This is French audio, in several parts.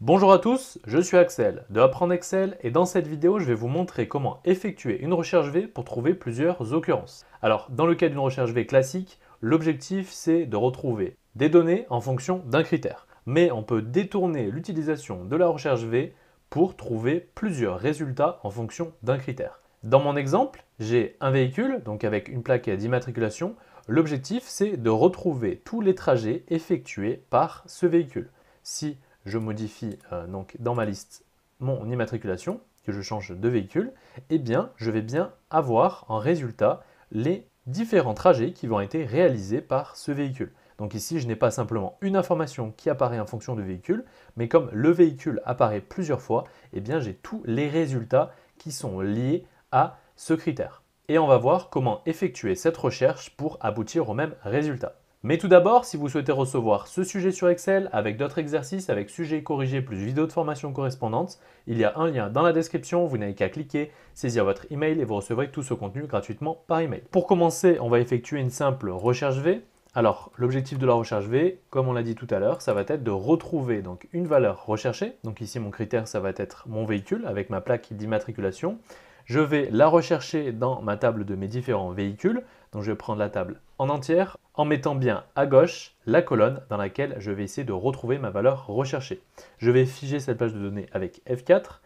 Bonjour à tous, je suis Axel de Apprendre Excel et dans cette vidéo je vais vous montrer comment effectuer une recherche V pour trouver plusieurs occurrences. Alors dans le cas d'une recherche V classique, l'objectif c'est de retrouver des données en fonction d'un critère. Mais on peut détourner l'utilisation de la recherche V pour trouver plusieurs résultats en fonction d'un critère. Dans mon exemple, j'ai un véhicule, donc avec une plaque d'immatriculation. L'objectif c'est de retrouver tous les trajets effectués par ce véhicule. Si je modifie euh, donc dans ma liste mon immatriculation, que je change de véhicule, et eh bien, je vais bien avoir en résultat les différents trajets qui vont être réalisés par ce véhicule. Donc ici, je n'ai pas simplement une information qui apparaît en fonction de véhicule, mais comme le véhicule apparaît plusieurs fois, et eh bien j'ai tous les résultats qui sont liés à ce critère. Et on va voir comment effectuer cette recherche pour aboutir au même résultat. Mais tout d'abord, si vous souhaitez recevoir ce sujet sur Excel avec d'autres exercices, avec sujets corrigés plus vidéos de formation correspondantes, il y a un lien dans la description, vous n'avez qu'à cliquer, saisir votre email et vous recevrez tout ce contenu gratuitement par email. Pour commencer, on va effectuer une simple recherche V. Alors, l'objectif de la recherche V, comme on l'a dit tout à l'heure, ça va être de retrouver donc une valeur recherchée. Donc ici, mon critère, ça va être mon véhicule avec ma plaque d'immatriculation. Je vais la rechercher dans ma table de mes différents véhicules. Donc, je vais prendre la table en entière en mettant bien à gauche la colonne dans laquelle je vais essayer de retrouver ma valeur recherchée. Je vais figer cette page de données avec F4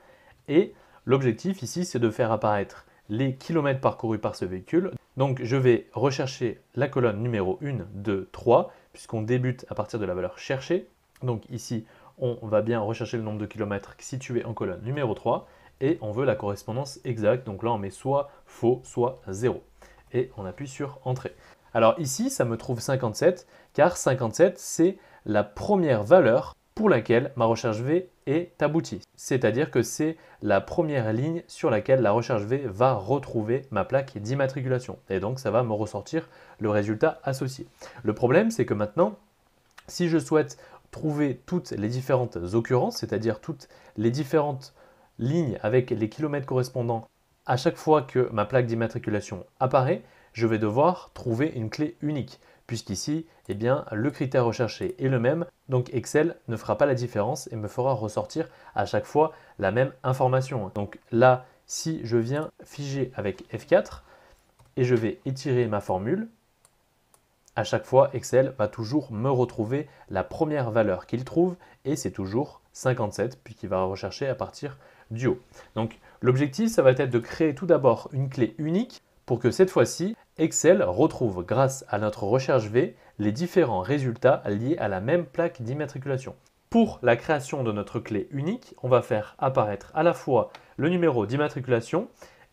et l'objectif ici c'est de faire apparaître les kilomètres parcourus par ce véhicule. Donc je vais rechercher la colonne numéro 1, 2, 3 puisqu'on débute à partir de la valeur cherchée. Donc ici on va bien rechercher le nombre de kilomètres situé en colonne numéro 3 et on veut la correspondance exacte. Donc là on met soit faux soit 0 et on appuie sur entrée. Alors ici, ça me trouve 57, car 57, c'est la première valeur pour laquelle ma recherche V est aboutie. C'est-à-dire que c'est la première ligne sur laquelle la recherche V va retrouver ma plaque d'immatriculation. Et donc ça va me ressortir le résultat associé. Le problème, c'est que maintenant, si je souhaite trouver toutes les différentes occurrences, c'est-à-dire toutes les différentes lignes avec les kilomètres correspondants à chaque fois que ma plaque d'immatriculation apparaît, je vais devoir trouver une clé unique, puisqu'ici, eh bien, le critère recherché est le même, donc Excel ne fera pas la différence et me fera ressortir à chaque fois la même information. Donc là, si je viens figer avec F4 et je vais étirer ma formule, à chaque fois, Excel va toujours me retrouver la première valeur qu'il trouve et c'est toujours 57 puisqu'il va rechercher à partir du haut. Donc l'objectif, ça va être de créer tout d'abord une clé unique pour que cette fois-ci, Excel retrouve grâce à notre recherche V les différents résultats liés à la même plaque d'immatriculation. Pour la création de notre clé unique, on va faire apparaître à la fois le numéro d'immatriculation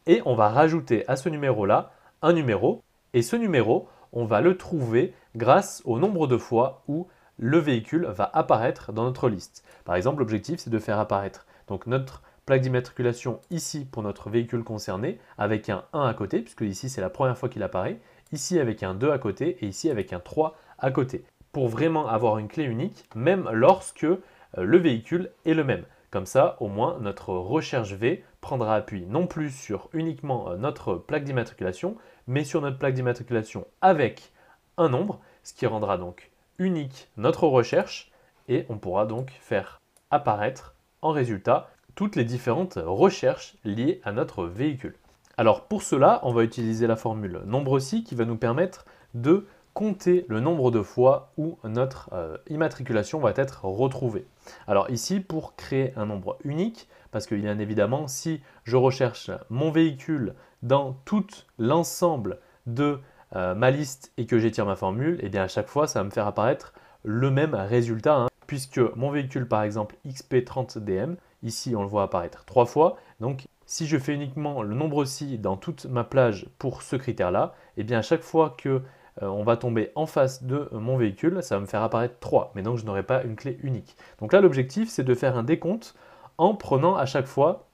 et on va rajouter à ce numéro-là un numéro. Et ce numéro, on va le trouver grâce au nombre de fois où le véhicule va apparaître dans notre liste. Par exemple, l'objectif, c'est de faire apparaître donc notre plaque d'immatriculation ici pour notre véhicule concerné avec un 1 à côté, puisque ici c'est la première fois qu'il apparaît, ici avec un 2 à côté et ici avec un 3 à côté, pour vraiment avoir une clé unique, même lorsque euh, le véhicule est le même. Comme ça, au moins, notre recherche V prendra appui non plus sur uniquement euh, notre plaque d'immatriculation, mais sur notre plaque d'immatriculation avec un nombre, ce qui rendra donc unique notre recherche, et on pourra donc faire apparaître en résultat toutes les différentes recherches liées à notre véhicule. Alors pour cela, on va utiliser la formule nombre si qui va nous permettre de compter le nombre de fois où notre euh, immatriculation va être retrouvée. Alors ici, pour créer un nombre unique, parce que bien évidemment, si je recherche mon véhicule dans tout l'ensemble de euh, ma liste et que j'étire ma formule, et eh bien à chaque fois, ça va me faire apparaître le même résultat, hein, puisque mon véhicule, par exemple, XP30DM, Ici, on le voit apparaître trois fois. Donc, si je fais uniquement le nombre si dans toute ma plage pour ce critère-là, eh bien à chaque fois que euh, va tomber en face de mon véhicule, ça va me faire apparaître trois. mais donc je n'aurai pas une clé unique. Donc là, l'objectif, c'est de faire un décompte en prenant à chaque fois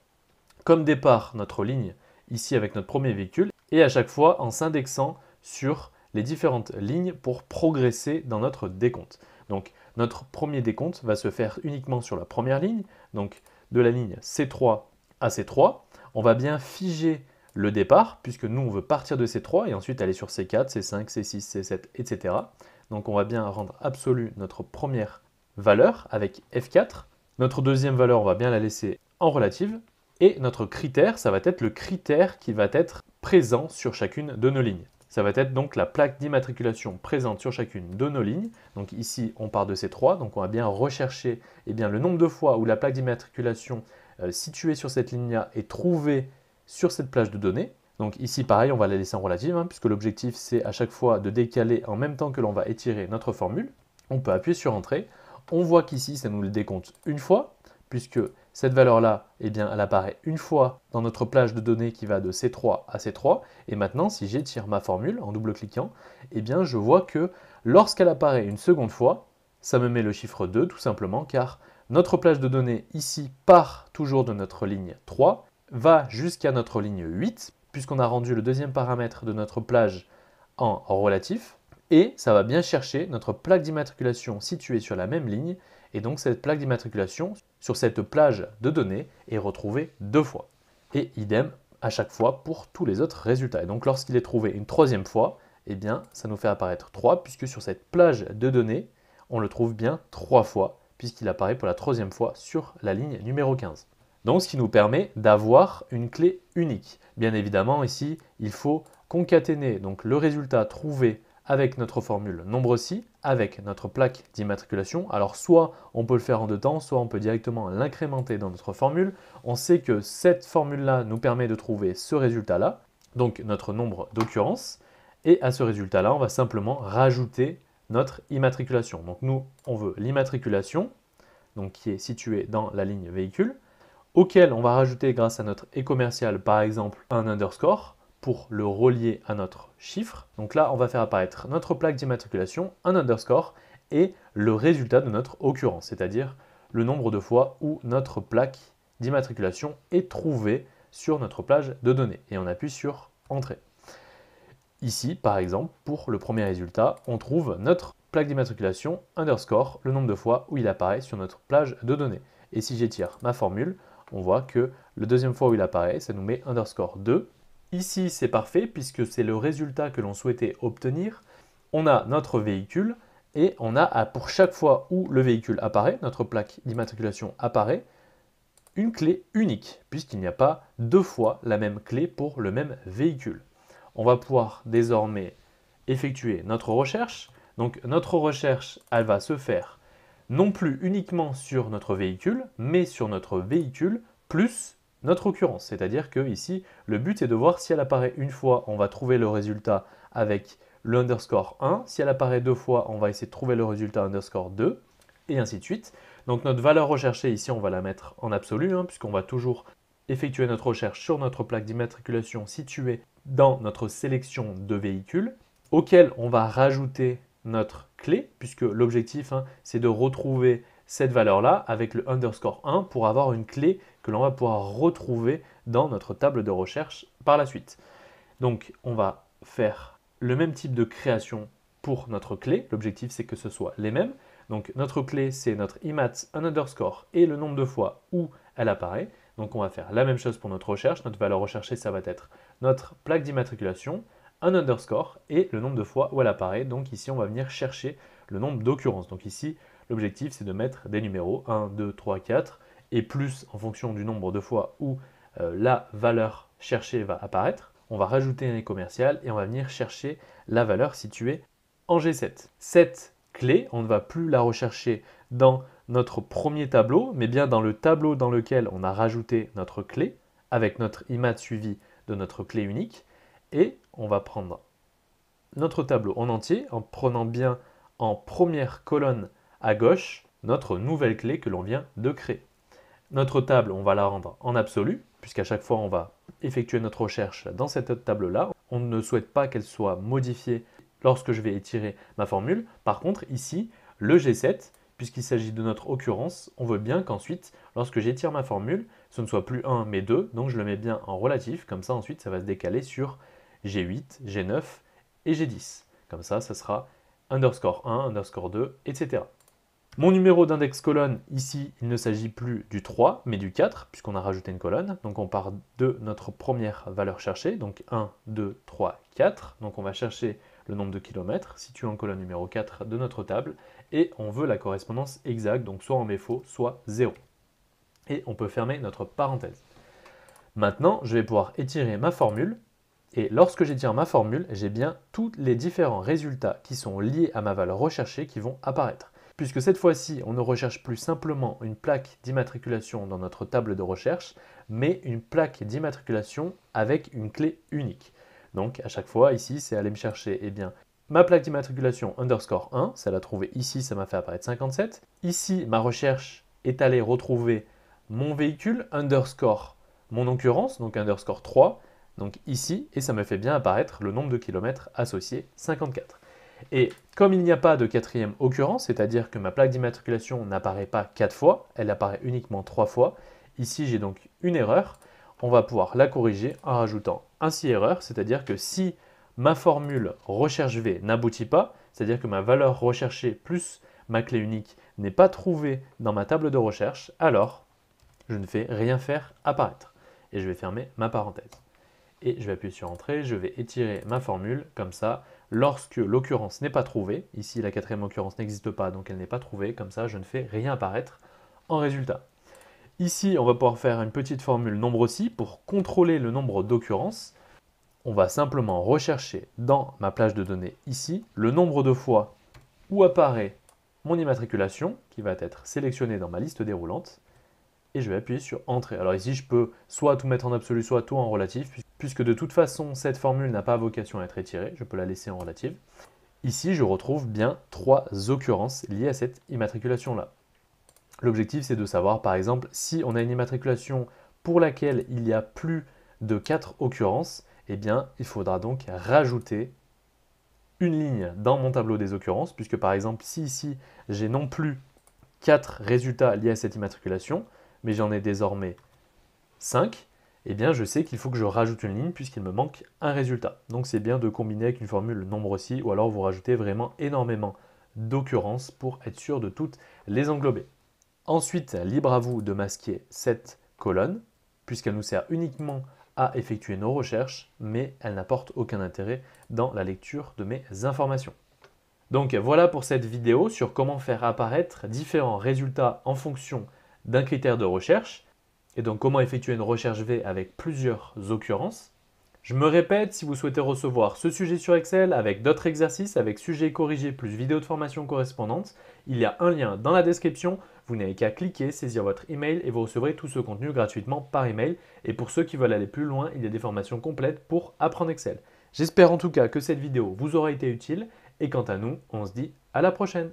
comme départ notre ligne ici avec notre premier véhicule et à chaque fois en s'indexant sur les différentes lignes pour progresser dans notre décompte. Donc notre premier décompte va se faire uniquement sur la première ligne. Donc de la ligne C3 à C3, on va bien figer le départ, puisque nous, on veut partir de C3 et ensuite aller sur C4, C5, C6, C7, etc. Donc on va bien rendre absolue notre première valeur avec F4. Notre deuxième valeur, on va bien la laisser en relative. Et notre critère, ça va être le critère qui va être présent sur chacune de nos lignes. Ça va être donc la plaque d'immatriculation présente sur chacune de nos lignes. Donc ici, on part de ces trois, donc on va bien rechercher eh bien, le nombre de fois où la plaque d'immatriculation euh, située sur cette ligne-là est trouvée sur cette plage de données. Donc ici, pareil, on va la laisser en relative, hein, puisque l'objectif, c'est à chaque fois de décaler en même temps que l'on va étirer notre formule. On peut appuyer sur Entrée. On voit qu'ici, ça nous le décompte une fois puisque cette valeur-là, eh bien, elle apparaît une fois dans notre plage de données qui va de C3 à C3. Et maintenant, si j'étire ma formule en double-cliquant, eh bien, je vois que lorsqu'elle apparaît une seconde fois, ça me met le chiffre 2 tout simplement, car notre plage de données ici part toujours de notre ligne 3, va jusqu'à notre ligne 8, puisqu'on a rendu le deuxième paramètre de notre plage en relatif, et ça va bien chercher notre plaque d'immatriculation située sur la même ligne, et donc cette plaque d'immatriculation sur cette plage de données est retrouvé deux fois. Et idem à chaque fois pour tous les autres résultats. Et donc lorsqu'il est trouvé une troisième fois, eh bien ça nous fait apparaître 3 puisque sur cette plage de données, on le trouve bien trois fois puisqu'il apparaît pour la troisième fois sur la ligne numéro 15. Donc ce qui nous permet d'avoir une clé unique. Bien évidemment ici, il faut concaténer donc le résultat trouvé avec notre formule nombre si, avec notre plaque d'immatriculation. Alors soit on peut le faire en deux temps, soit on peut directement l'incrémenter dans notre formule. On sait que cette formule-là nous permet de trouver ce résultat-là, donc notre nombre d'occurrences. Et à ce résultat-là, on va simplement rajouter notre immatriculation. Donc nous, on veut l'immatriculation, donc qui est située dans la ligne véhicule, auquel on va rajouter grâce à notre e-commercial, par exemple, un underscore, pour le relier à notre chiffre. Donc là, on va faire apparaître notre plaque d'immatriculation, un underscore et le résultat de notre occurrence, c'est-à-dire le nombre de fois où notre plaque d'immatriculation est trouvée sur notre plage de données. Et on appuie sur Entrée. Ici, par exemple, pour le premier résultat, on trouve notre plaque d'immatriculation underscore, le nombre de fois où il apparaît sur notre plage de données. Et si j'étire ma formule, on voit que le deuxième fois où il apparaît, ça nous met underscore 2. Ici, c'est parfait puisque c'est le résultat que l'on souhaitait obtenir. On a notre véhicule et on a pour chaque fois où le véhicule apparaît, notre plaque d'immatriculation apparaît, une clé unique puisqu'il n'y a pas deux fois la même clé pour le même véhicule. On va pouvoir désormais effectuer notre recherche. Donc notre recherche, elle va se faire non plus uniquement sur notre véhicule, mais sur notre véhicule plus notre occurrence. C'est-à-dire que ici, le but est de voir si elle apparaît une fois, on va trouver le résultat avec l'underscore 1. Si elle apparaît deux fois, on va essayer de trouver le résultat underscore 2, et ainsi de suite. Donc notre valeur recherchée ici, on va la mettre en absolu, hein, puisqu'on va toujours effectuer notre recherche sur notre plaque d'immatriculation située dans notre sélection de véhicules, auquel on va rajouter notre clé, puisque l'objectif, hein, c'est de retrouver cette valeur-là avec le underscore 1 pour avoir une clé que l'on va pouvoir retrouver dans notre table de recherche par la suite. Donc on va faire le même type de création pour notre clé. L'objectif c'est que ce soit les mêmes. Donc notre clé c'est notre imat, un underscore et le nombre de fois où elle apparaît. Donc on va faire la même chose pour notre recherche. Notre valeur recherchée ça va être notre plaque d'immatriculation, un underscore et le nombre de fois où elle apparaît. Donc ici on va venir chercher le nombre d'occurrences. Donc ici l'objectif c'est de mettre des numéros 1, 2, 3, 4 et plus en fonction du nombre de fois où euh, la valeur cherchée va apparaître, on va rajouter un commercial et on va venir chercher la valeur située en G7. Cette clé, on ne va plus la rechercher dans notre premier tableau, mais bien dans le tableau dans lequel on a rajouté notre clé, avec notre image suivi de notre clé unique, et on va prendre notre tableau en entier en prenant bien en première colonne à gauche notre nouvelle clé que l'on vient de créer. Notre table, on va la rendre en absolu, puisqu'à chaque fois, on va effectuer notre recherche dans cette table-là. On ne souhaite pas qu'elle soit modifiée lorsque je vais étirer ma formule. Par contre, ici, le G7, puisqu'il s'agit de notre occurrence, on veut bien qu'ensuite, lorsque j'étire ma formule, ce ne soit plus 1 mais 2, donc je le mets bien en relatif, comme ça ensuite ça va se décaler sur G8, G9 et G10. Comme ça, ça sera underscore 1, underscore 2, etc. Mon numéro d'index colonne, ici, il ne s'agit plus du 3, mais du 4, puisqu'on a rajouté une colonne. Donc on part de notre première valeur cherchée, donc 1, 2, 3, 4. Donc on va chercher le nombre de kilomètres situé en colonne numéro 4 de notre table, et on veut la correspondance exacte, donc soit en met faux, soit 0. Et on peut fermer notre parenthèse. Maintenant, je vais pouvoir étirer ma formule, et lorsque j'étire ma formule, j'ai bien tous les différents résultats qui sont liés à ma valeur recherchée qui vont apparaître puisque cette fois-ci, on ne recherche plus simplement une plaque d'immatriculation dans notre table de recherche, mais une plaque d'immatriculation avec une clé unique. Donc à chaque fois, ici, c'est aller me chercher eh bien, ma plaque d'immatriculation underscore 1, Ça l'a trouvé ici, ça m'a fait apparaître 57. Ici, ma recherche est allée retrouver mon véhicule underscore mon occurrence, donc underscore 3, donc ici, et ça me fait bien apparaître le nombre de kilomètres associés 54. Et comme il n'y a pas de quatrième occurrence, c'est-à-dire que ma plaque d'immatriculation n'apparaît pas quatre fois, elle apparaît uniquement trois fois, ici j'ai donc une erreur, on va pouvoir la corriger en rajoutant ainsi erreur, c'est-à-dire que si ma formule recherche V n'aboutit pas, c'est-à-dire que ma valeur recherchée plus ma clé unique n'est pas trouvée dans ma table de recherche, alors je ne fais rien faire apparaître. Et je vais fermer ma parenthèse. Et je vais appuyer sur Entrée, je vais étirer ma formule, comme ça lorsque l'occurrence n'est pas trouvée. Ici, la quatrième occurrence n'existe pas, donc elle n'est pas trouvée. Comme ça, je ne fais rien apparaître en résultat. Ici, on va pouvoir faire une petite formule nombre aussi pour contrôler le nombre d'occurrences. On va simplement rechercher dans ma plage de données ici le nombre de fois où apparaît mon immatriculation qui va être sélectionnée dans ma liste déroulante et je vais appuyer sur Entrée. Alors ici, je peux soit tout mettre en absolu, soit tout en relatif puisque de toute façon cette formule n'a pas vocation à être étirée, je peux la laisser en relative. Ici, je retrouve bien trois occurrences liées à cette immatriculation-là. L'objectif, c'est de savoir, par exemple, si on a une immatriculation pour laquelle il y a plus de quatre occurrences, eh bien, il faudra donc rajouter une ligne dans mon tableau des occurrences, puisque par exemple, si ici, j'ai non plus quatre résultats liés à cette immatriculation, mais j'en ai désormais 5, eh bien je sais qu'il faut que je rajoute une ligne puisqu'il me manque un résultat. Donc c'est bien de combiner avec une formule nombre ci ou alors vous rajoutez vraiment énormément d'occurrences pour être sûr de toutes les englober. Ensuite, libre à vous de masquer cette colonne puisqu'elle nous sert uniquement à effectuer nos recherches, mais elle n'apporte aucun intérêt dans la lecture de mes informations. Donc voilà pour cette vidéo sur comment faire apparaître différents résultats en fonction d'un critère de recherche et donc comment effectuer une recherche V avec plusieurs occurrences. Je me répète, si vous souhaitez recevoir ce sujet sur Excel avec d'autres exercices, avec sujets corrigés plus vidéos de formation correspondantes, il y a un lien dans la description. Vous n'avez qu'à cliquer, saisir votre email et vous recevrez tout ce contenu gratuitement par email. Et pour ceux qui veulent aller plus loin, il y a des formations complètes pour apprendre Excel. J'espère en tout cas que cette vidéo vous aura été utile. Et quant à nous, on se dit à la prochaine